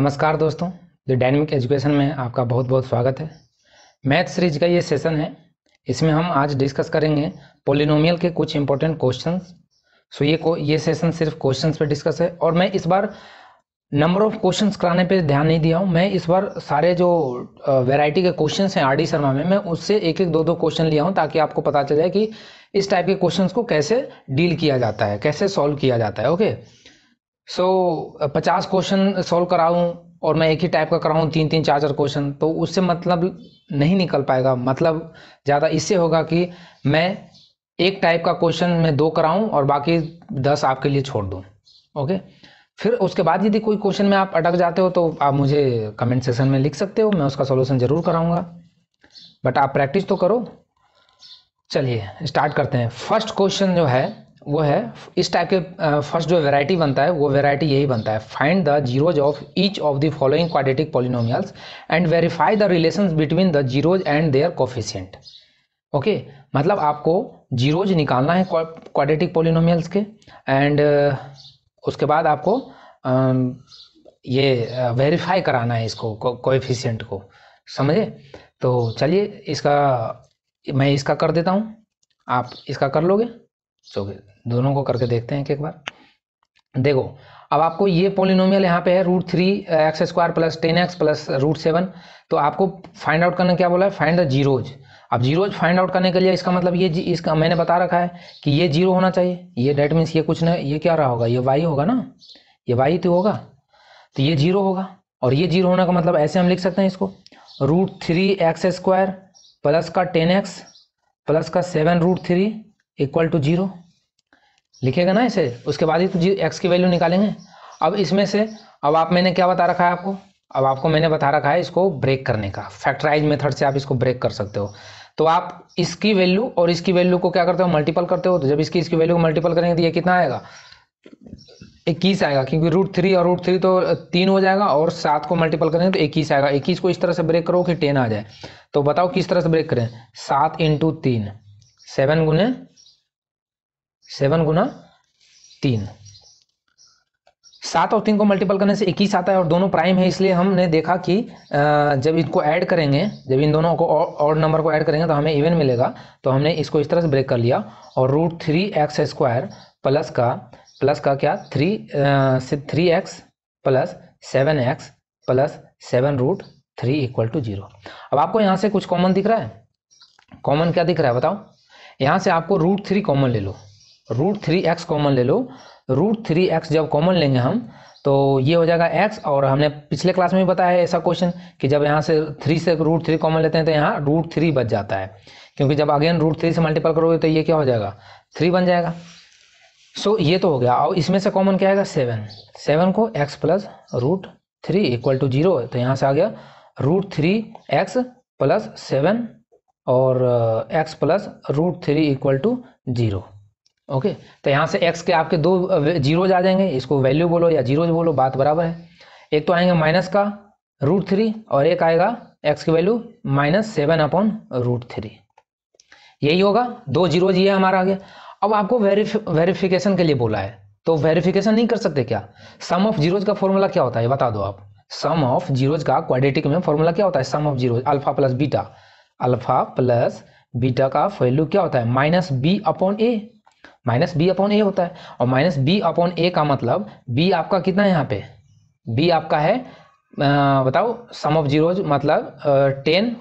नमस्कार दोस्तों the dynamic education में आपका बहुत बहुत स्वागत है मैथ सीरीज का ये सेशन है इसमें हम आज डिस्कस करेंगे पोलिनोमियल के कुछ इंपॉर्टेंट क्वेश्चंस सो ये को ये सेशन सिर्फ क्वेश्चंस पे डिस्कस है और मैं इस बार नंबर ऑफ क्वेश्चंस कराने पे ध्यान नहीं दिया हूँ मैं इस बार सारे जो वेराइटी के क्वेश्चन हैं आर डी शर्मा में मैं उससे एक एक दो दो क्वेश्चन लिया हूँ ताकि आपको पता चल जाए कि इस टाइप के क्वेश्चन को कैसे डील किया जाता है कैसे सॉल्व किया जाता है ओके okay? सो so, पचास क्वेश्चन सॉल्व कराऊँ और मैं एक ही टाइप का कराऊँ तीन तीन चार चार क्वेश्चन तो उससे मतलब नहीं निकल पाएगा मतलब ज़्यादा इससे होगा कि मैं एक टाइप का क्वेश्चन मैं दो कराऊँ और बाकी दस आपके लिए छोड़ दूँ ओके फिर उसके बाद यदि कोई क्वेश्चन में आप अटक जाते हो तो आप मुझे कमेंट सेक्शन में लिख सकते हो मैं उसका सोल्यूशन ज़रूर कराऊँगा बट आप प्रैक्टिस तो करो चलिए स्टार्ट करते हैं फर्स्ट क्वेश्चन जो है वो है इस टाइप के फर्स्ट जो वेराइटी बनता है वो वेराइटी यही बनता है find the zeros of each of the following quadratic polynomials and verify the relation between the zeros and their coefficient okay मतलब आपको जीरोज निकालना है क्वाड्रेटिक पॉलिनोमियल्स के एंड उसके बाद आपको ये वेरीफाई कराना है इसको कोफ़िशेंट को समझे तो चलिए इसका मैं इसका कर देता हूँ आप इसका कर लोगे सो दोनों को करके देखते हैं एक बार देखो अब आपको ये पोलिनोमियल यहाँ पे है root three x square plus ten x plus root seven तो आपको फाइंड आउट करना क्या बोला है फाइंड द जीरोज अब जीरोज फाइंड आउट करने के लिए इसका मतलब ये इसका मैंने बता रखा है कि ये जीरो होना चाहिए ये डेट मीन्स ये कुछ नहीं ये क्या रहा होगा ये वाई होगा ना ये वाई तो होगा तो ये जीरो होगा और ये जीरो होने का मतलब ऐसे हम लिख सकते हैं इसको root three x square plus का टेन एक्स प्लस का seven root three equal to zero लिखेगा ना इसे उसके बाद ही तो जी एक्स की वैल्यू निकालेंगे अब इसमें से अब आप मैंने क्या बता रखा है आपको अब आपको मैंने बता रखा है इसको ब्रेक करने का फैक्टराइज मेथड से आप इसको ब्रेक कर सकते हो तो आप इसकी वैल्यू और इसकी वैल्यू को क्या करते हो मल्टीपल करते हो तो जब इसकी इसकी वैल्यू को मल्टीपल करेंगे तो ये कितना आएगा इक्कीस आएगा क्योंकि रूट थ्री और रूट थ्री तो तीन हो जाएगा और सात को मल्टीपल करेंगे तो इक्कीस आएगा इक्कीस को इस तरह से ब्रेक करो कि टेन आ जाए तो बताओ किस तरह से ब्रेक करें सात इंटू तीन सेवन गुने सेवन गुना तीन सात और तीन को मल्टीपल करने से इक्कीस आता है और दोनों प्राइम है इसलिए हमने देखा कि जब इनको ऐड करेंगे जब इन दोनों को और नंबर को ऐड करेंगे तो हमें इवन मिलेगा तो हमने इसको इस तरह से ब्रेक कर लिया और root three x square plus का प्लस का क्या three three x plus seven x plus seven root three equal to zero अब आपको यहाँ से कुछ कॉमन दिख रहा है कॉमन क्या दिख रहा है बताओ यहाँ से आपको रूट थ्री कॉमन ले लो रूट थ्री एक्स कॉमन ले लो रूट थ्री एक्स जब कॉमन लेंगे हम तो ये हो जाएगा एक्स और हमने पिछले क्लास में भी बताया है ऐसा क्वेश्चन कि जब यहाँ से थ्री से रूट थ्री कॉमन लेते हैं तो यहाँ रूट थ्री बच जाता है क्योंकि जब अगेन रूट थ्री से मल्टीपल करोगे तो ये क्या हो जाएगा थ्री बन जाएगा सो ये तो हो गया और इसमें से कॉमन क्या आएगा सेवन सेवन को x plus root three equal to zero तो यहाँ से आ गया root three x plus seven और x plus root three equal to zero okay तो यहाँ से एक्स के आपके दो जीरोज आ जाएंगे इसको वैल्यू बोलो या जीरो बोलो बात बराबर है एक तो आएंगे माइनस का रूट थ्री और एक आएगा एक्स की value minus seven upon root three यही होगा दो जी है हमारा आ गया अब आपको वेरिफि वेरिफिकेशन के लिए बोला है तो वेरिफिकेशन नहीं कर सकते क्या सम ऑफ जीरोज का फॉर्मूला क्या होता है बता दो आप सम ऑफ जीरोज का क्वाड्रेटिक में फॉर्मूला क्या होता है sum of zeros alpha plus beta alpha plus beta का वैल्यू क्या होता है minus B upon A minus B upon A होता है और माइनस बी अपॉन ए का मतलब बी आपका कितना है यहाँ पे बी आपका है आ, बताओ सम ऑफ जीरोज मतलब टेन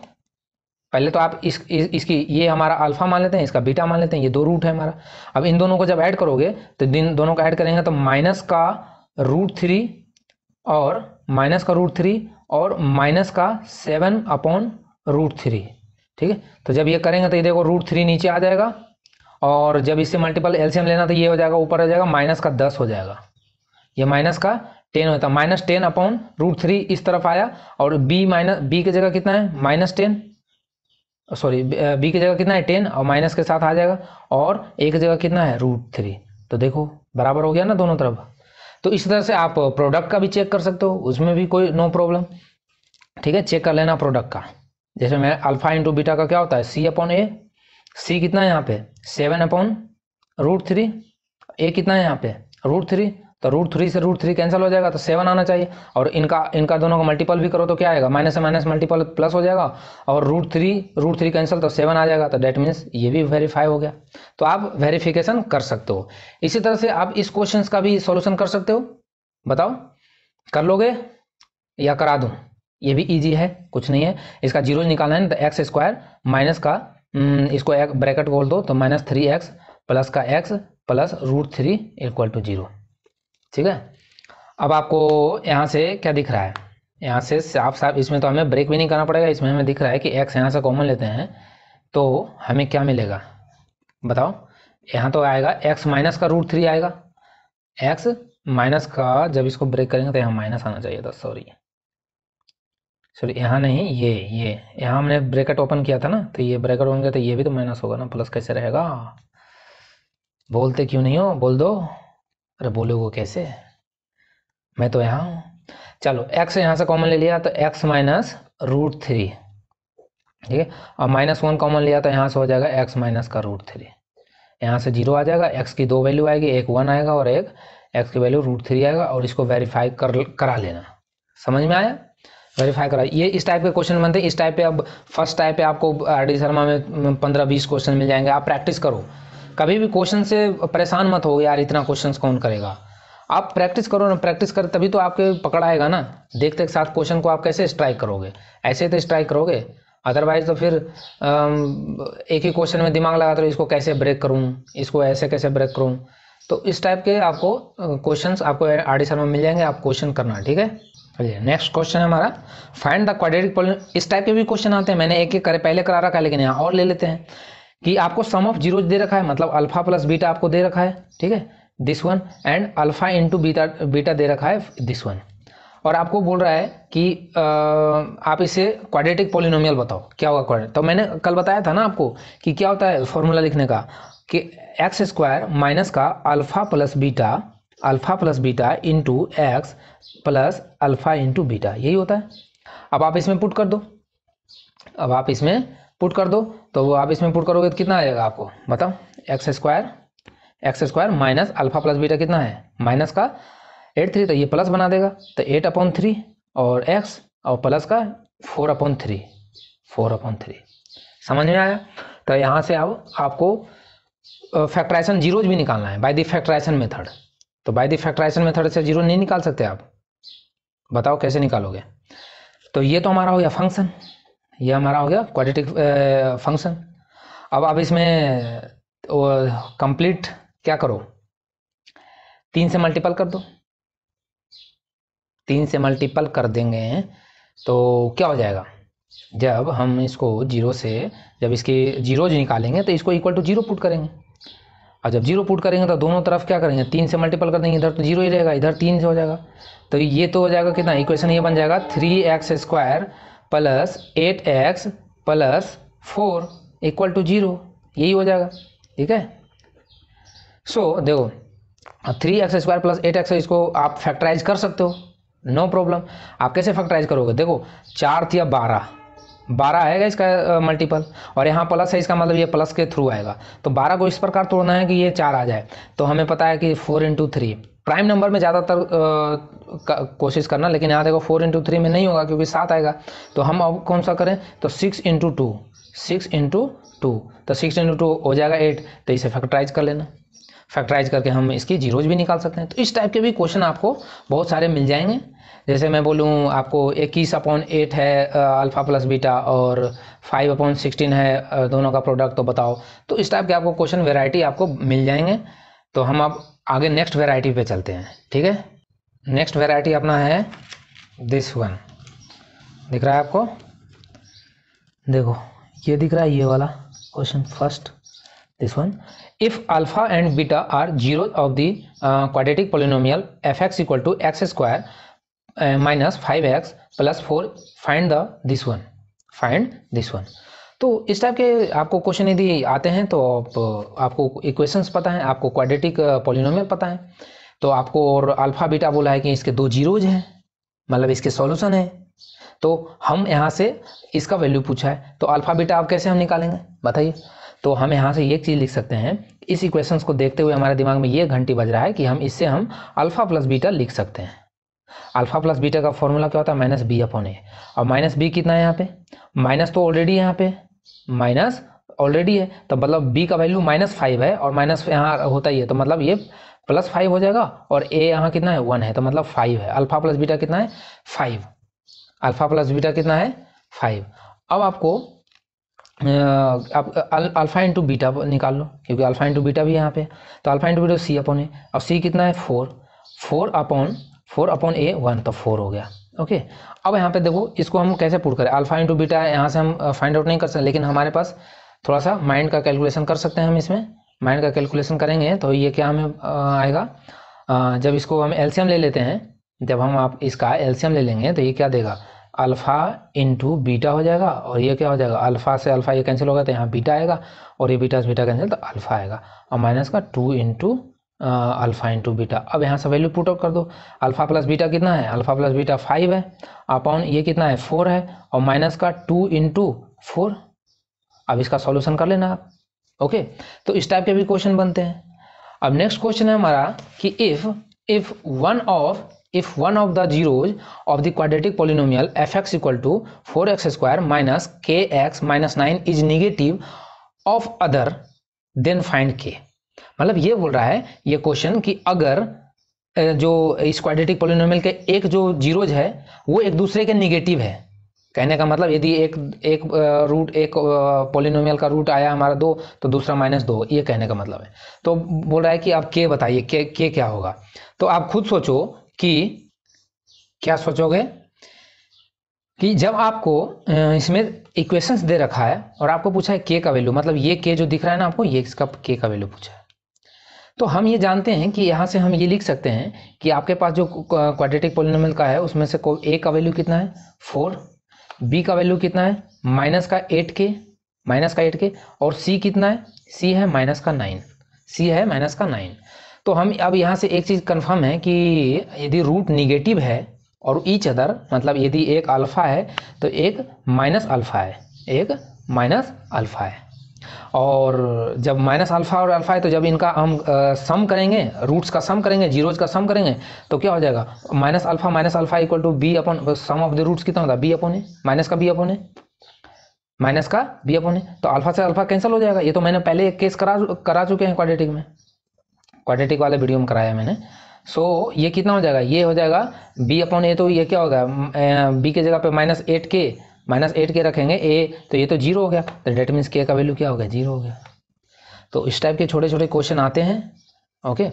पहले तो आप इस, इस इसकी ये हमारा अल्फा मान लेते हैं इसका बीटा मान लेते हैं ये दो रूट है हमारा अब इन दोनों को जब ऐड करोगे तो दिन दोनों का ऐड करेंगे तो माइनस का रूट थ्री और माइनस का रूट थ्री और माइनस का सेवन अपॉन रूट थ्री ठीक है तो जब ये करेंगे तो ये देखो रूट थ्री नीचे आ जाएगा और जब इससे मल्टीपल एलसीएम लेना तो ये हो जाएगा ऊपर हो जाएगा माइनस का दस हो जाएगा ये माइनस का टेन होता है minus ten upon root three इस तरफ आया और बी माइनस बी की जगह कितना है माइनस टेन सॉरी बी की जगह कितना है टेन और माइनस के साथ आ जाएगा और ए की जगह कितना है रूट थ्री तो देखो बराबर हो गया ना दोनों तरफ तो इस तरह से आप प्रोडक्ट का भी चेक कर सकते हो उसमें भी कोई नो प्रॉब्लम ठीक है चेक कर लेना प्रोडक्ट का जैसे मैं अल्फा इंटू बीटा का क्या होता है सी अपॉन ए सी कितना है यहाँ पे सेवन अपॉन रूट थ्री ए कितना है यहाँ पे रूट थ्री तो रूट थ्री से रूट थ्री कैंसिल हो जाएगा तो सेवन आना चाहिए और इनका इनका दोनों का मल्टीपल भी करो तो क्या आएगा माइनस से माइनस मल्टीपल प्लस हो जाएगा और root three root three cancel तो सेवन आ जाएगा तो डेट मीन्स ये भी वेरीफाई हो गया तो आप वेरीफिकेशन कर सकते हो इसी तरह से आप इस क्वेश्चन का भी सोल्यूशन कर सकते हो बताओ कर लोगे या करा दूँ ये भी ईजी है कुछ नहीं है इसका जीरो निकालना है तो एक्स स्क्वायर माइनस का हम्म, इसको एक ब्रैकेट बोल दो तो माइनस थ्री एक्स प्लस का X plus root three equal to zero ठीक है अब आपको यहाँ से क्या दिख रहा है यहाँ से साफ साफ इसमें तो हमें ब्रेक भी नहीं करना पड़ेगा इसमें हमें दिख रहा है कि एक्स यहाँ से कॉमन लेते हैं तो हमें क्या मिलेगा बताओ यहाँ तो आएगा एक्स माइनस का रूट थ्री आएगा एक्स माइनस का जब इसको ब्रेक करेंगे तो यहाँ माइनस आना चाहिए था सॉरी सॉरी यहाँ नहीं ये ये यहाँ हमने ब्रैकेट ओपन किया था ना तो ये ब्रैकेट ओपन किया तो ये भी तो माइनस होगा ना प्लस कैसे रहेगा बोलते क्यों नहीं हो बोल दो अरे बोलोगे कैसे मैं तो यहाँ हूँ चलो एक्स यहाँ से कॉमन ले लिया तो एक्स माइनस रूट थ्री ठीक है और माइनस वन कॉमन लिया तो यहाँ से हो जाएगा एक्स माइनस का रूट थ्री यहाँ से जीरो आ जाएगा एक्स की दो वैल्यू आएगी एक वन आएगा और एक एक्स की वैल्यू रूट थ्री आएगा और इसको वेरीफाई कर करा लेना समझ में आया वेरीफाई करा ये इस टाइप के क्वेश्चन बनते हैं इस टाइप पे अब फर्स्ट टाइप पे आपको आर डी शर्मा में पंद्रह बीस क्वेश्चन मिल जाएंगे आप प्रैक्टिस करो कभी भी क्वेश्चन से परेशान मत हो यार इतना क्वेश्चन कौन करेगा आप प्रैक्टिस करो ना प्रैक्टिस कर तभी तो आपके पकड़ आएगा ना देखते के साथ क्वेश्चन को आप कैसे स्ट्राइक करोगे ऐसे तो स्ट्राइक करोगे अदरवाइज तो फिर एक ही क्वेश्चन में दिमाग लगाते तो इसको कैसे ब्रेक करूँ इसको ऐसे कैसे ब्रेक करूँ तो इस टाइप के आपको क्वेश्चंस आपको आर डी शर्मा मिल जाएंगे आप क्वेश्चन करना ठीक है चलिए नेक्स्ट क्वेश्चन है हमारा फाइंड द क्वाड्रेटिक पॉलिनोम इस टाइप के भी क्वेश्चन आते हैं मैंने एक एक कर पहले करा रखा है लेकिन यहाँ और ले लेते हैं कि आपको सम ऑफ जीरो दे रखा है मतलब अल्फा प्लस बीटा आपको दे रखा है ठीक है this one and alpha into beta beta दे रखा है दिस वन और आपको बोल रहा है कि आ, आप इसे क्वाड्रेटिक पोलिनोमियल बताओ क्या होगा क्वाड्रेटिक तो मैंने कल बताया था ना आपको कि क्या होता है फॉर्मूला लिखने का कि एक्स स्क्वायर माइनस का alpha plus beta alpha plus beta into X plus alpha into beta यही होता है अब आप इसमें पुट कर दो अब आप इसमें पुट कर दो तो वो आप इसमें पुट करोगे तो कितना आएगा आपको बताओ X square X square minus alpha plus beta कितना है माइनस का एट थ्री तो ये प्लस बना देगा तो एट अपॉन थ्री और एक्स और प्लस का four upon three four upon three समझ में आया तो यहाँ से अब आप, आपको फैक्ट्राइसन जीरोज भी निकालना है बाय द फैक्ट्राइसन मेथड तो बाय दी फैक्टराइजेशन मेथड से जीरो नहीं निकाल सकते आप बताओ कैसे निकालोगे तो ये तो हमारा हो गया फंक्शन ये हमारा हो गया क्वाड्रेटिक फंक्शन अब आप इसमें कंप्लीट क्या करो तीन से मल्टीपल कर दो तीन से मल्टीपल कर देंगे तो क्या हो जाएगा जब हम इसको जीरो से जब इसके जीरोज निकालेंगे तो इसको इक्वल टू जीरो पुट करेंगे और जब जीरो पुट करेंगे तो दोनों तरफ क्या करेंगे तीन से मल्टीपल कर देंगे इधर तो जीरो ही रहेगा इधर तीन से हो जाएगा तो ये तो हो जाएगा कितना इक्वेशन ये बन जाएगा three x square plus eight X plus four equal to zero यही हो जाएगा ठीक है सो so, देखो three x square plus eight X इसको आप फैक्टराइज कर सकते हो नो no प्रॉब्लम आप कैसे फैक्टराइज करोगे देखो चार थी या बारह बारह आएगा इसका मल्टीपल और यहाँ प्लस है इसका मतलब ये प्लस के थ्रू आएगा तो बारह को इस प्रकार तोड़ना है कि ये चार आ जाए तो हमें पता है कि four into three prime number में ज़्यादातर कोशिश करना लेकिन यहाँ देखो फोर इंटू थ्री में नहीं होगा क्योंकि सात आएगा तो हम अब कौन सा करें तो six into two six into two तो सिक्स इंटू टू हो जाएगा एट तो इसे फैक्टराइज कर लेना फैक्टराइज करके हम इसकी जीरोज भी निकाल सकते हैं तो इस टाइप के भी क्वेश्चन आपको बहुत सारे मिल जाएंगे जैसे मैं बोलूँ आपको इक्कीस अपॉन एट है अल्फ़ा प्लस बीटा और फाइव अपॉन सिक्सटीन है दोनों का प्रोडक्ट तो बताओ तो इस टाइप के आपको क्वेश्चन वेराइटी आपको मिल जाएंगे तो हम अब आगे नेक्स्ट वेराइटी पे चलते हैं ठीक है नेक्स्ट वेराइटी अपना है दिस वन दिख रहा है आपको देखो ये दिख रहा है ये वाला question first this one if alpha and beta are zero of the uh, quadratic F X equal to x square minus five X plus four find the this one find this one तो इस type के आपको question यदि आते हैं तो आप, आपको इक्वेशंस पता है आपको क्वाड्रेटिक पोलिनोमियल पता है तो आपको और अल्फ़ा बीटा बोला है कि इसके दो जीरोज हैं मतलब इसके सॉल्यूशन है तो हम यहाँ से इसका वैल्यू पूछा है तो अल्फ़ा बीटा आप कैसे हम निकालेंगे बताइए तो हम यहाँ से एक चीज़ लिख सकते हैं इस इक्वेशंस को देखते हुए हमारे दिमाग में ये घंटी बज रहा है कि हम इससे हम अल्फ़ा प्लस बीटा लिख सकते हैं अल्फा प्लस बीटा का फॉर्मूला क्या होता है माइनस बी अपॉन ए और माइनस बी कितना है यहाँ पे माइनस तो ऑलरेडी यहाँ पे माइनस ऑलरेडी है तो मतलब बी का वैल्यू माइनस फाइव है और माइनस यहाँ होता ही है तो मतलब ये प्लस फाइव हो जाएगा और ए यहाँ कितना है वन है तो मतलब फाइव है अल्फा प्लस बीटा कितना है फाइव अल्फा प्लस बीटा कितना है फाइव अब आपको आप अल्फा इंटू बीटा निकाल लो क्योंकि अल्फा इंटू बीटा भी यहाँ पे तो alpha into beta C upon है और सी कितना है four four upon four upon A one तो फोर हो गया ओके अब यहाँ पे देखो इसको हम कैसे पुट करें अल्फा इंटू बीटा है यहाँ से हम फाइंड आउट नहीं कर सकते लेकिन हमारे पास थोड़ा सा माइंड का कैलकुलेशन कर सकते हैं हम इसमें माइंड का कैलकुलेशन करेंगे तो ये क्या हमें आएगा जब इसको हम एल्शियम ले लेते हैं जब हम आप इसका एल्शियम ले लेंगे तो ये क्या देगा अल्फ़ा इंटू बीटा हो जाएगा और ये क्या हो जाएगा अल्फ़ा से अल्फ़ा ये कैंसिल होगा तो यहाँ बीटा आएगा और ये बीटा से बीटा कैंसिल तो अल्फ़ा आएगा और माइनस का two into alpha into beta अब यहाँ से वैल्यू पुट आउट कर दो अल्फ़ा प्लस बीटा कितना है अल्फ़ा प्लस बीटा फाइव है अपॉन ये कितना है फोर है और माइनस का टू इंटू फोर अब इसका सॉल्यूशन कर लेना आप ओके तो इस टाइप के भी क्वेश्चन बनते हैं अब नेक्स्ट क्वेश्चन है हमारा कि if if one of if one of the zeros of the quadratic polynomial two equal to square square minus X minus nine is negative of other then find k मतलब ये बोल रहा है ये question कि अगर जो इस क्वाड्रेटिक के एक जो जीरोज है वो एक दूसरे के निगेटिव है कहने का मतलब यदि एक एक रूट एक पोलिनोमियल का रूट आया हमारा दो तो दूसरा माइनस दो ये कहने का मतलब है तो बोल रहा है कि आप के बताइए के के क्या होगा तो आप खुद सोचो कि क्या सोचोगे कि जब आपको इसमें इक्वेशंस दे रखा है और आपको पूछा है के का वैल्यू मतलब ये के जो दिख रहा है ना आपको ये इसका के का वैल्यू पूछा है तो हम ये जानते हैं कि यहाँ से हम ये लिख सकते हैं कि आपके पास जो क्वाड्रेटिक पोलिनोमल का है उसमें से को ए का वैल्यू कितना है फोर बी का वैल्यू कितना है माइनस का एट के माइनस का एट के और सी कितना है सी है माइनस का नाइन सी है माइनस का नाइन तो हम अब यहाँ से एक चीज़ कन्फर्म है कि यदि रूट निगेटिव है और ईच अदर मतलब यदि एक अल्फ़ा है तो एक माइनस अल्फ़ा है एक माइनस अल्फ़ा है और जब माइनस अल्फ़ा और अल्फ़ा है तो जब इनका हम सम करेंगे रूट्स का सम करेंगे जीरोज का सम करेंगे तो क्या हो जाएगा minus alpha minus alpha equal to B upon sum of the roots कितना होता है बी अपॉन है माइनस का बी अपोन है माइनस का बी अपोन है तो अल्फ़ा से अल्फ़ा कैंसिल हो जाएगा ये तो मैंने पहले केस करा करा चुके हैं क्वाड्रेटिक में क्वाड्रेटिक वाले वीडियो में कराया मैंने सो so, ये कितना हो जाएगा ये हो जाएगा बी अपोन ए तो ये क्या होगा बी के जगह पे माइनस एट के माइनस एट के रखेंगे ए तो ये तो जीरो हो गया तो डेट मीन्स के का वैल्यू क्या हो गया जीरो हो गया तो इस टाइप के छोटे छोटे क्वेश्चन आते हैं okay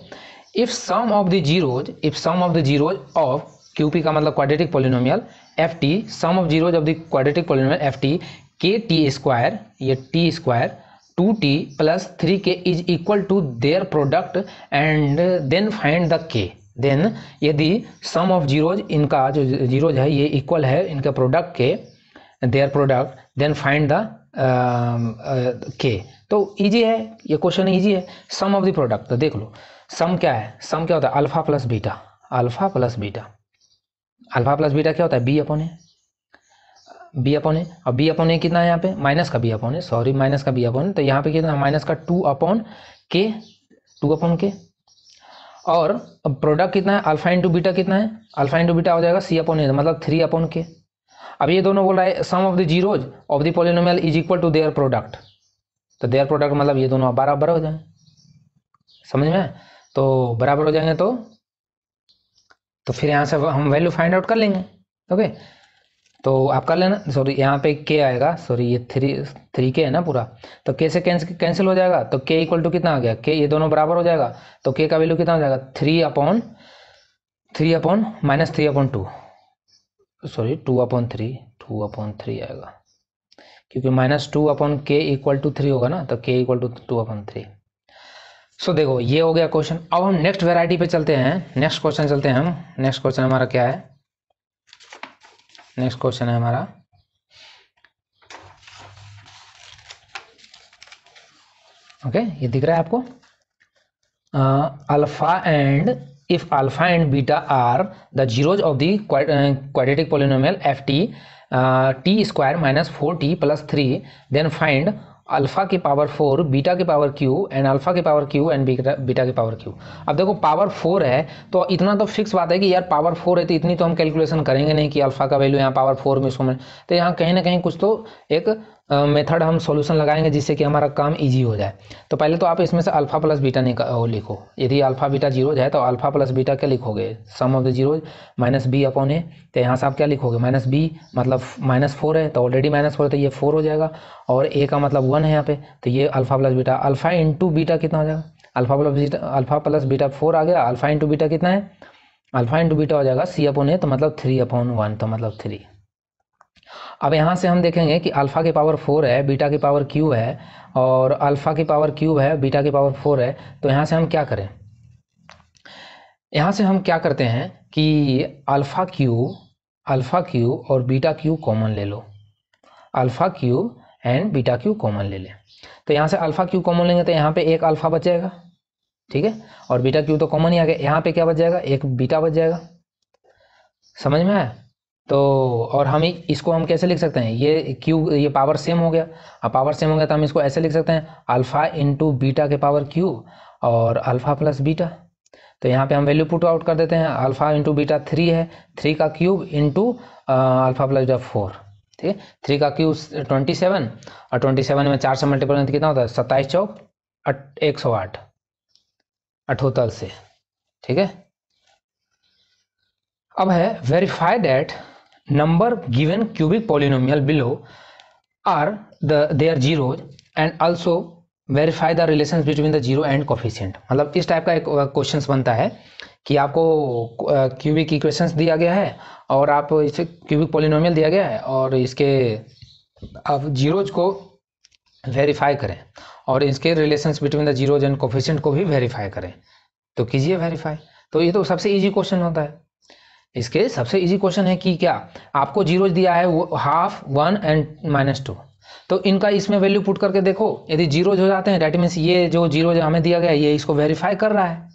if sum of the zeros if sum of the zeros of Q P का मतलब quadratic polynomial F T sum of zeros of the quadratic polynomial F T K T square ये T square two T plus three K is equal to their product and then find the K then यदि sum of zeros इनका जो zeros है ये equal है इनका product K their product then find the K तो easy है ये क्वेश्चन इजी है सम ऑफ द प्रोडक्ट तो देख लो सम क्या है सम क्या होता है alpha plus beta alpha plus beta alpha plus beta क्या होता है बी अपन है बी अपन है और बी अपन है कितना है यहाँ पे माइनस का बी अपन है सॉरी माइनस का बी अपन तो यहाँ पे कितना माइनस का two upon K two upon K और प्रोडक्ट कितना है अल्फा इंटू बीटा कितना है अल्फा इंटू बीटा हो जाएगा सी अपॉन ए मतलब थ्री अपॉन के अब ये दोनों बोल रहा है sum of the zeros of the polynomial is equal to their product तो देयर प्रोडक्ट मतलब ये दोनों बराबर हो जाए समझ में तो बराबर हो जाएंगे तो तो फिर यहाँ से हम वैल्यू फाइंड आउट कर लेंगे ओके तो आप कर लेना सॉरी यहाँ पे के आएगा सॉरी ये थ्री थ्री के है ना पूरा तो के से कैंसिल हो जाएगा तो के इक्वल टू कितना आ गया के ये दोनों बराबर हो जाएगा तो के का वैल्यू कितना हो जाएगा three upon three upon minus three upon two sorry two upon three two upon three आएगा क्योंकि minus two upon K equal to three होगा ना तो K equal to two upon three so देखो ये हो गया क्वेश्चन अब हम नेक्स्ट वेराइटी पे चलते हैं नेक्स्ट क्वेश्चन चलते हैं हम नेक्स्ट क्वेश्चन हमारा क्या है नेक्स्ट क्वेश्चन है हमारा ओके okay, ये दिख रहा है आपको alpha and if alpha and beta are the zeros of the uh, quadratic F T T square minus four T plus three then find alpha की पावर फोर बीटा की power cube and alpha की power cube and beta की power cube अब देखो power four है तो इतना तो फिक्स बात है कि यार पावर फोर है तो इतनी तो हम कैलकुलेशन करेंगे नहीं कि अल्फा का वैल्यू यहाँ पावर फोर में इसको तो यहाँ कहीं ना कहीं कुछ तो एक मेथड हम सॉल्यूशन लगाएंगे जिससे कि हमारा काम इजी हो जाए तो पहले तो आप इसमें से अल्फ़ा प्लस बीटा निकाल लिखो यदि अल्फ़ा बीटा जीरो जाए तो अल्फ़ा प्लस बीटा क्या लिखोगे sum of the zero minus B upon A तो यहाँ से आप क्या लिखोगे माइनस बी मतलब माइनस फोर है तो ऑलरेडी माइनस फोर है तो ये फोर हो जाएगा और ए का मतलब वन है यहाँ पे तो ये alpha plus beta alpha into beta कितना हो जाएगा alpha plus beta alpha plus beta four आ गया अल्फ़ा इंटू बीटा कितना है अल्फ़ा इंटू बीटा हो जाएगा सी अपॉन ए तो मतलब थ्री अपॉन वन तो मतलब थ्री अब यहाँ से हम देखेंगे कि अल्फ़ा की पावर फोर है बीटा की पावर क्यू है और अल्फ़ा की पावर क्यूब है बीटा की पावर फोर है तो यहाँ से हम क्या करें यहाँ से हम क्या करते हैं कि अल्फ़ा क्यू अल्फ़ा क्यू और बीटा क्यू कॉमन ले लो alpha cube and beta cube common ले लें तो यहाँ से अल्फ़ा क्यू कॉमन लेंगे तो यहाँ पे एक अल्फ़ा बच जाएगा ठीक है और बीटा क्यू तो कॉमन ही आ गया यहाँ पे क्या बच जाएगा एक बीटा बच जाएगा समझ में आया तो और हम इसको हम कैसे लिख सकते हैं ये क्यू ये पावर सेम हो गया अब पावर सेम हो गया तो हम इसको ऐसे लिख सकते हैं अल्फ़ा इंटू बीटा के पावर क्यू और अल्फ़ा प्लस बीटा तो यहाँ पे हम वैल्यू पुट आउट कर देते हैं अल्फ़ा इंटू बीटा थ्री है थ्री का cube into alpha plus beta four ठीक है थ्री का क्यूब ट्वेंटी सेवन और ट्वेंटी सेवन में चार से मल्टीपल में कितना होता है सत्ताईस चौक एक सौ आठ अठोतर से ठीक है अब है verify at number given cubic polynomial below are the their zeros and also verify the relation between the zero and coefficient मतलब इस टाइप का एक क्वेश्चन बनता है कि आपको क्यूबिक इक्वेशंस दिया गया है और आप इसे क्यूबिक पोलिनोमियल दिया गया है और इसके आप जीरोज को वेरीफाई करें और इसके relation between the zeros and coefficient को भी वेरीफाई करें तो कीजिए वेरीफाई तो ये तो सबसे ईजी क्वेश्चन होता है इसके सबसे इजी क्वेश्चन है कि क्या आपको जीरो दिया है half one and minus two तो इनका इसमें वैल्यू पुट करके देखो यदि जीरो हो जाते हैं डेट मीन्स ये जो जीरो जो हमें दिया गया ये इसको वेरीफाई कर रहा है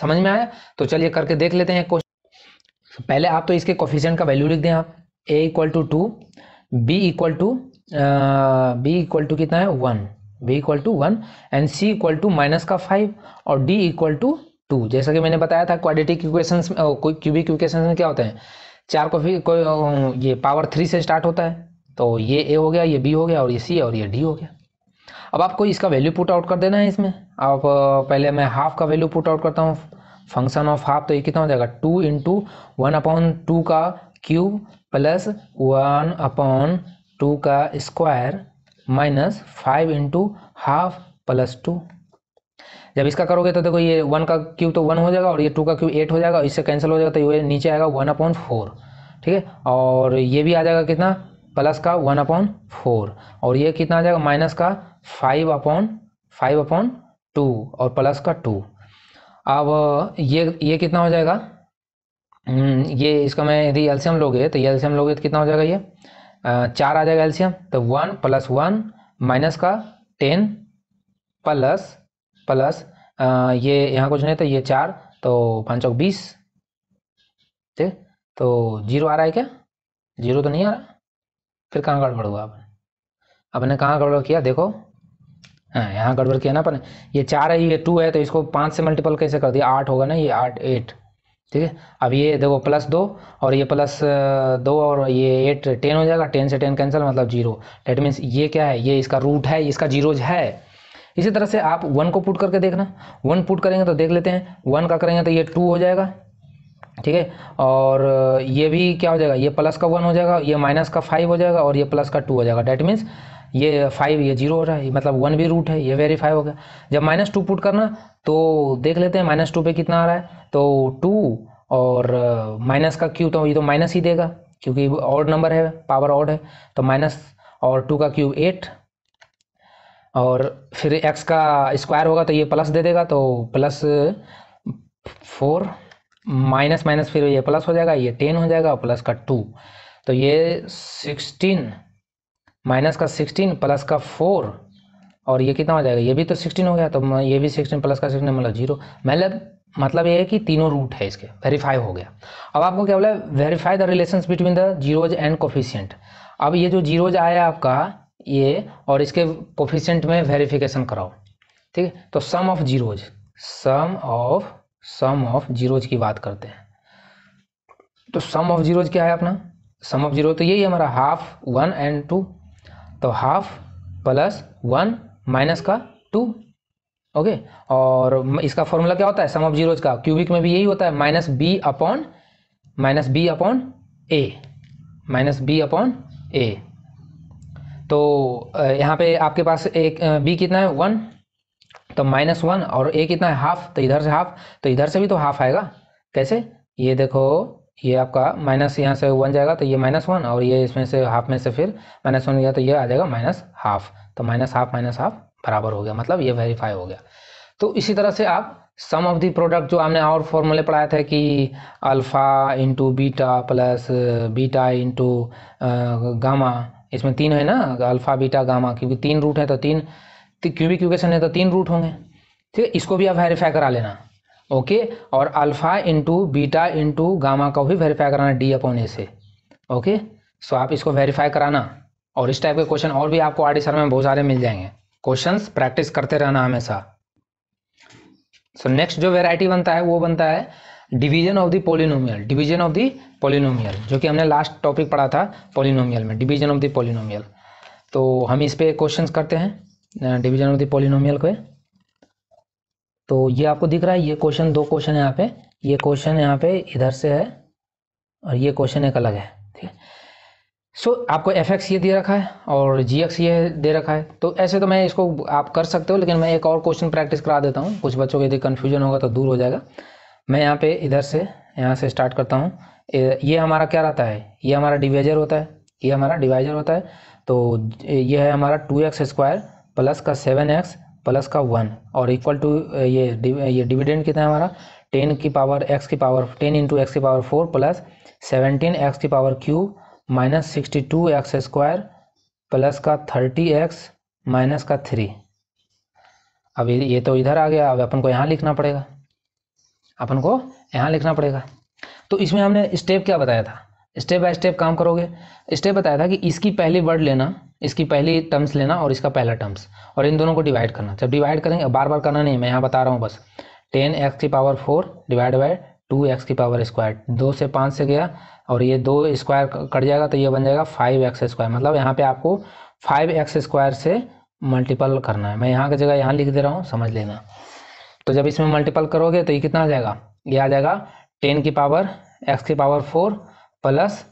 समझ में आया तो चलिए करके देख लेते हैं क्वेश्चन तो पहले आप तो इसके कॉफिशियंट का वैल्यू लिख दें आप A equal to two B equal to B equal to कितना है one B equal to one and C equal to minus का फाइव और डी इक्वल टू टू जैसा कि मैंने बताया था क्वाड्रेटिक इक्वेशंस में क्यूबिक इक्वेशंस में क्या होते हैं चार को फिर कोई ये पावर थ्री से स्टार्ट होता है तो ये ए हो गया ये बी हो गया और ये सी और ये डी हो गया अब आपको इसका वैल्यू पुट आउट कर देना है इसमें आप पहले मैं हाफ का वैल्यू पुट आउट करता हूँ फंक्शन ऑफ हाफ तो ये कितना हो जाएगा two into one upon two का cube plus one upon two का square minus five into half plus two जब इसका करोगे तो देखो ये वन का क्यूब तो वन हो जाएगा और ये टू का क्यूब एट हो जाएगा इससे कैंसिल हो जाएगा तो ये नीचे आएगा वन अपॉइंट फोर ठीक है और ये भी आ जाएगा कितना प्लस का वन अपॉन फोर और ये कितना आ जाएगा माइनस का five upon five upon two और प्लस का टू अब ये ये कितना हो जाएगा हम्म, ये इसका मैं यदि एल्शियम लोगे तो ये एल्शियम लोगे तो कितना हो जाएगा ये चार आ जाएगा एल्शियम तो वन प्लस वन माइनस का टेन प्लस प्लस ये यहाँ कुछ नहीं था ये चार तो पाँच चौक बीस ठीक तो जीरो आ रहा है क्या जीरो तो नहीं आ रहा फिर कहाँ गड़बड़ हुआ आपने अपने कहाँ गड़बड़ किया देखो हाँ यहाँ गड़बड़ किया ना अपन ये चार है ये टू है तो इसको पाँच से मल्टीपल कैसे कर दिया आठ होगा ना ये आठ एट ठीक है अब ये देखो प्लस दो और ये प्लस दो और ये एट टेन हो जाएगा टेन से टेन कैंसिल मतलब जीरो डेट मीन्स ये क्या है ये इसका रूट है इसका जीरोज है इसी तरह से आप वन को पुट करके देखना वन पुट करेंगे तो देख लेते हैं वन का करेंगे तो ये टू हो जाएगा ठीक है और ये भी क्या हो जाएगा ये प्लस का वन हो जाएगा ये माइनस का फाइव हो जाएगा और ये प्लस का टू हो जाएगा डैट मीन्स ये फाइव ये जीरो हो रहा है मतलब वन भी रूट है ये वेरीफाई हो गया जब माइनस टू पुट करना तो देख लेते हैं माइनस टू पर कितना आ रहा है तो टू और माइनस का क्यू तो ये तो माइनस ही देगा क्योंकि ऑड नंबर है पावर ऑड है तो माइनस और टू का क्यूब एट और फिर एक्स का स्क्वायर होगा तो ये प्लस दे देगा तो प्लस फोर माइनस माइनस फिर ये प्लस हो जाएगा ये टेन हो जाएगा प्लस का टू तो ये सिक्सटीन माइनस का सिक्सटीन प्लस का फोर और ये कितना हो जाएगा ये भी तो सिक्सटीन हो गया तो ये भी सिक्सटीन प्लस का सिक्सटीन मतलब जीरो मतलब मतलब ये है कि तीनों रूट है इसके वेरीफाई हो गया अब आपको क्या बोला verify the relation between the zeros and coefficient अब ये जो जीरोज आया आपका ये और इसके कोफिशेंट में वेरिफिकेशन कराओ ठीक है तो sum of zeros sum of sum of zeros की बात करते हैं तो सम ऑफ जीरोज क्या है अपना सम ऑफ जीरो तो यही हमारा हाफ वन एंड टू तो हाफ प्लस वन माइनस का टू ओके और इसका फॉर्मूला क्या होता है सम ऑफ जीरोज का क्यूबिक में भी यही होता है minus B upon minus B upon A minus B upon A तो यहाँ पे आपके पास एक बी कितना है वन तो माइनस वन और ए कितना है हाफ तो इधर से हाफ तो इधर से भी तो हाफ आएगा कैसे ये देखो ये आपका माइनस यहाँ से वन जाएगा तो ये माइनस वन और ये इसमें से हाफ में से फिर माइनस वन गया तो ये आ जाएगा माइनस हाफ तो माइनस हाफ माइनस हाफ बराबर हो गया मतलब ये वेरीफाई हो गया तो इसी तरह से आप सम ऑफ दी प्रोडक्ट जो हमने और फॉर्मूले पढ़ाया था कि alpha into beta plus beta into gamma इसमें तीन है ना अल्फ़ा बीटा गामा क्योंकि तीन रूट तो तो है तो तीन क्यूबिक इक्वेशन है तो तीन रूट होंगे ठीक है इसको भी आप वेरीफाई करा लेना ओके और alpha into beta into gamma को भी वेरीफाई कराना डी अपॉन ए से ओके सो आप इसको वेरीफाई कराना और इस टाइप के क्वेश्चन और भी आपको आर डी सर में बहुत सारे मिल जाएंगे क्वेश्चन प्रैक्टिस करते रहना हमेशा सो नेक्स्ट जो वेराइटी बनता है वो बनता है division of the polynomial division of the polynomial जो कि हमने लास्ट टॉपिक पढ़ा था पोलिनोमियल में डिवीजन ऑफ द पोलिनोमियल तो हम इस पर क्वेश्चन करते हैं डिवीजन ऑफ द पोलिनोमियल को तो ये आपको दिख रहा है ये क्वेश्चन दो क्वेश्चन यहाँ पे ये क्वेश्चन यहाँ पे इधर से है और ये क्वेश्चन एक अलग है ठीक है सो आपको एफ एक्स ये दे रखा है और जी एक्स ये दे रखा है तो ऐसे तो मैं इसको आप कर सकते हो लेकिन मैं एक और क्वेश्चन प्रैक्टिस करा देता हूँ कुछ बच्चों को यदि कन्फ्यूजन होगा तो दूर हो जाएगा मैं यहाँ पे इधर से यहाँ से स्टार्ट करता हूँ ये हमारा क्या रहता है ये हमारा डिवाइजर होता है ये हमारा डिवाइजर होता है तो ये है हमारा टू एक्स स्क्वायर प्लस का सेवन एक्स प्लस का वन और इक्वल टू ये ये डिविडेंड कितना है हमारा टेन की पावर एक्स की पावर टेन इंटू एक्स की power four plus seventeen x की power cube minus sixty two x square plus का थर्टी एक्स माइनस का थ्री अब ये तो इधर आ गया अब अपन को यहाँ लिखना पड़ेगा अपन को यहाँ लिखना पड़ेगा तो इसमें हमने स्टेप क्या बताया था स्टेप बाय स्टेप काम करोगे स्टेप बताया था कि इसकी पहली वर्ड लेना इसकी पहली टर्म्स लेना और इसका पहला टर्म्स और इन दोनों को डिवाइड करना जब डिवाइड करेंगे बार बार करना नहीं मैं यहाँ बता रहा हूँ बस टेन एक्स की power four divide by two x की पावर स्क्वायर दो से पाँच से गया और ये दो स्क्वायर कट जाएगा तो ये बन जाएगा फाइव एक्स स्क्वायर मतलब यहाँ पे आपको फाइव एक्स स्क्वायर से मल्टीपल करना है मैं यहाँ की जगह यहाँ लिख दे रहा हूँ समझ लेना तो जब इसमें मल्टीपल करोगे तो ये कितना आ जाएगा ये आ जाएगा टेन की पावर एक्स की पावर फोर प्लस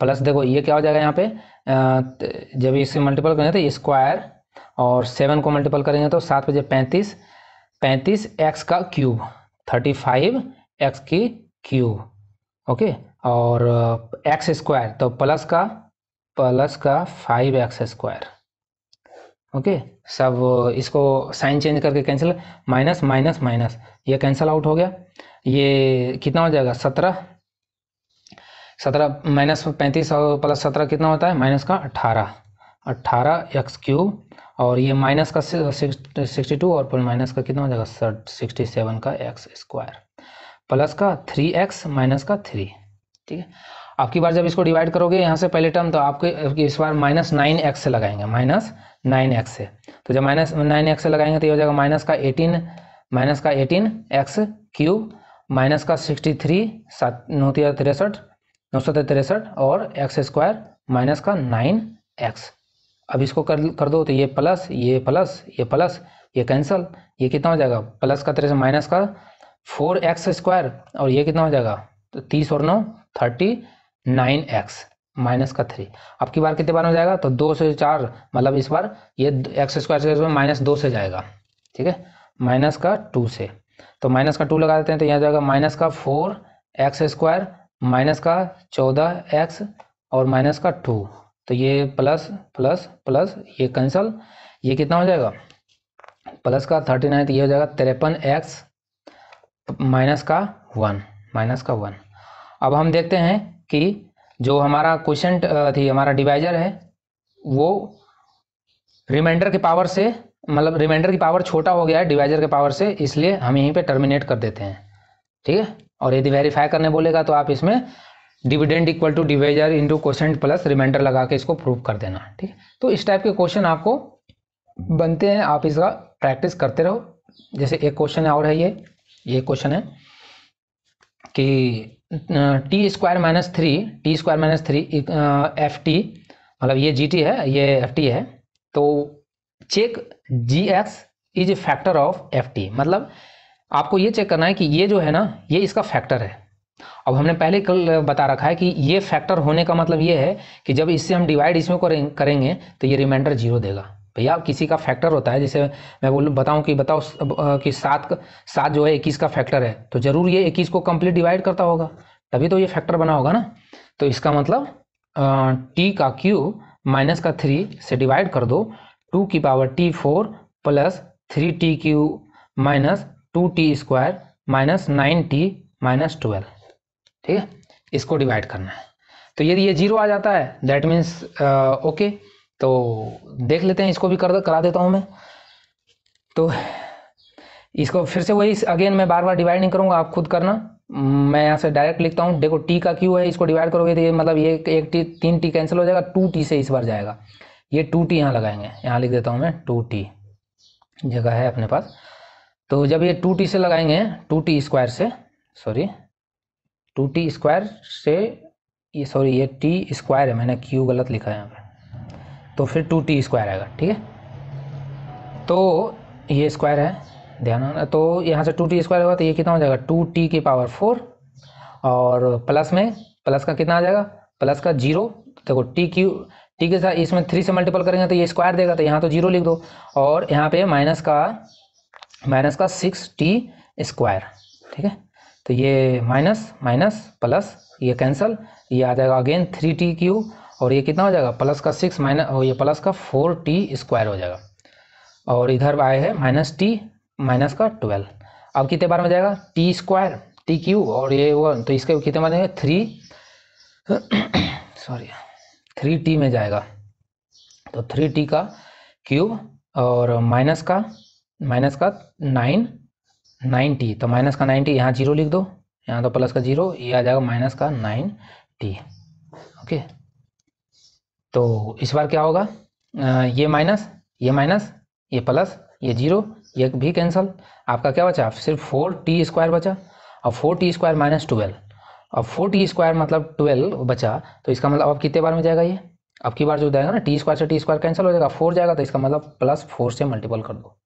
प्लस देखो ये क्या हो जाएगा यहाँ पे जब इसे मल्टीपल करेंगे तो स्क्वायर और सेवन को मल्टीपल करेंगे तो सात बजे पैंतीस पैंतीस एक्स का क्यूब थर्टी फाइव एक्स की क्यूब ओके और एक्स स्क्वायर तो प्लस का प्लस का फाइव एक्स स्क्वायर ओके सब इसको साइन चेंज करके कैंसिल माइनस माइनस माइनस ये कैंसिल आउट हो गया ये कितना हो जाएगा सत्रह सत्रह माइनस पैंतीस और प्लस सत्रह कितना होता है माइनस का अट्ठारह अट्ठारह एक्स क्यूब और ये माइनस का सिक्सटी टू और फिर माइनस का कितना हो जाएगा सिक्सटी सेवन का एक्स स्क्वायर प्लस का थ्री एक्स माइनस का थ्री ठीक है आपकी बार जब इसको डिवाइड करोगे यहाँ से पहले टर्म तो आपके इस बार माइनस नाइन एक्स से लगाएंगे माइनस नाइन एक्स है तो जब माइनस नाइन एक्स से लगाएंगे तो ये हो जाएगा माइनस का एटीन माइनस का एटीन एक्स क्यूब माइनस का सिक्सटी थ्री सात नौ तिरसठ नौ सौ तिरसठ और एक्स स्क्वायर माइनस का नाइन एक्स अब इसको कर कर दो तो ये प्लस ये प्लस ये प्लस ये कैंसिल ये कितना हो जाएगा प्लस का तिरसठ माइनस का फोर एक्स स्क्वायर और ये कितना हो जाएगा तो तीस और नौ थर्टी नाइन एक्स माइनस का थ्री अब की बार कितने बार में जाएगा तो दो से चार मतलब इस बार ये एक्स स्क्वायर से माइनस दो से जाएगा ठीक है माइनस का टू से तो माइनस का टू लगा देते हैं तो यहाँ जाएगा माइनस का फोर एक्स स्क्वायर माइनस का चौदह एक्स और माइनस का टू तो ये प्लस प्लस प्लस ये कैंसल ये कितना हो जाएगा प्लस का थर्टी नाइन तो ये हो जाएगा तिरपन एक्स माइनस का वन माइनस का वन अब हम देखते हैं कि जो हमारा क्वेश्चन थी हमारा डिवाइजर है वो रिमाइंडर के पावर से मतलब रिमाइंडर की पावर छोटा हो गया है डिवाइजर के पावर से इसलिए हम यहीं पे टर्मिनेट कर देते हैं ठीक है और यदि वेरीफाई करने बोलेगा तो आप इसमें dividend equal to divisor into question plus remainder लगा के इसको प्रूव कर देना ठीक है तो इस टाइप के क्वेश्चन आपको बनते हैं आप इसका प्रैक्टिस करते रहो जैसे एक क्वेश्चन और है ये ये क्वेश्चन है कि t square minus three t square minus three f t मतलब ये जी टी है ये एफ टी है तो check g x is a factor of f t मतलब आपको ये चेक करना है कि ये जो है ना ये इसका फैक्टर है अब हमने पहले कल बता रखा है कि ये फैक्टर होने का मतलब ये है कि जब इससे हम डिवाइड इसमें करेंगे तो ये रिमाइंडर जीरो देगा भैया किसी का फैक्टर होता है जैसे मैं बोलूँ बताऊँ कि बताओ कि सात सात जो है इक्कीस का फैक्टर है तो ज़रूर ये इक्कीस को कम्प्लीट डिवाइड करता होगा तभी तो ये फैक्टर बना होगा ना तो इसका मतलब टी का क्यू माइनस का थ्री से डिवाइड कर दो टू की power t four plus three t cube minus two t square minus nine t minus twelve ठीक है इसको डिवाइड करना है तो यदि ये जीरो आ जाता है दैट मीन्स ओके तो देख लेते हैं इसको भी कर करा देता हूँ मैं तो इसको फिर से वही अगेन मैं बार बार डिवाइड नहीं करूँगा आप खुद करना मैं यहाँ से डायरेक्ट लिखता हूँ देखो टी का क्यू है इसको डिवाइड करोगे तो ये मतलब ये एक टी तीन टी कैंसिल हो जाएगा टू टी से इस बार जाएगा ये टू टी यहाँ लगाएंगे यहाँ लिख देता हूँ मैं टू टी जगह है अपने पास तो जब ये टू टी से लगाएंगे टू टी स्क्वायर से सॉरी टू टी स्क्वायर से ये सॉरी ये टी स्क्वायर है मैंने क्यू गलत लिखा है यहाँ पर तो फिर टू टी स्क्वायर आएगा ठीक है तो ये स्क्वायर है ध्यान रखना तो यहाँ से टू टी स्क्वायर होगा तो ये कितना हो जाएगा टू टी की पावर फोर और प्लस में प्लस का कितना आ जाएगा प्लस का जीरो देखो टी क्यू टी के साथ इसमें थ्री से मल्टीपल करेंगे तो ये स्क्वायर देगा तो यहाँ तो जीरो लिख दो और यहाँ पे माइनस का माइनस का सिक्स टी स्क्वायर ठीक है तो ये माइनस माइनस प्लस ये कैंसिल ये आ जाएगा अगेन थ्री टी क्यू और ये कितना हो जाएगा प्लस का सिक्स माइनस और ये प्लस का फोर टी स्क्वायर हो जाएगा और इधर आए हैं माइनस टी माइनस का ट्वेल्व अब कितने बार में जाएगा टी स्क्वायर टी क्यू और ये वो तो इसके कितने बार जाएगा थ्री सॉरी थ्री टी में जाएगा तो थ्री टी का क्यूब और माइनस का माइनस का नाइन नाइन्टी तो माइनस का नाइन्टी यहाँ जीरो लिख दो यहाँ तो प्लस का जीरो ये आ जाएगा माइनस का नाइन टी ओके तो इस बार क्या होगा आ, ये माइनस ये माइनस ये प्लस ये जीरो ये भी कैंसिल आपका क्या बचा सिर्फ फोर टी स्क्वायर बचा और four t square minus twelve अब फोर टी स्क्वायर मतलब ट्वेल्व बचा तो इसका मतलब अब कितने बार में जाएगा ये अब की बार जो जाएगा ना टी स्क्वायर से टी स्क्वायर कैंसिल हो जाएगा फोर जाएगा तो इसका मतलब प्लस फोर से मल्टीपल कर दो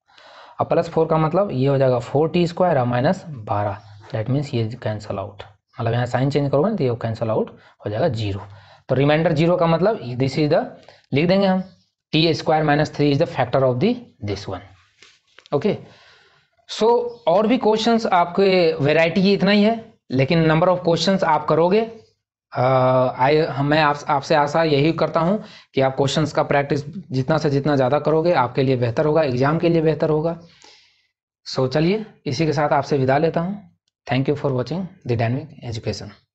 अब प्लस फोर का मतलब ये हो जाएगा फोर टी स्क्वायर और माइनस बारह दैट मीन्स ये कैंसिल आउट मतलब यहाँ साइन चेंज करोगे ना तो ये कैंसिल आउट हो जाएगा जीरो तो रिमाइंडर जीरो का मतलब दिस इज द लिख देंगे हम t square minus three is the factor of the this one okay so और भी क्वेश्चंस आपके वैरायटी इतना ही है लेकिन नंबर ऑफ क्वेश्चंस आप करोगे आई मैं आप आपसे आशा यही करता हूँ कि आप क्वेश्चंस का प्रैक्टिस जितना से जितना ज़्यादा करोगे आपके लिए बेहतर होगा एग्जाम के लिए बेहतर होगा सो so, चलिए इसी के साथ आपसे विदा लेता हूँ thank you for watching the dynamic education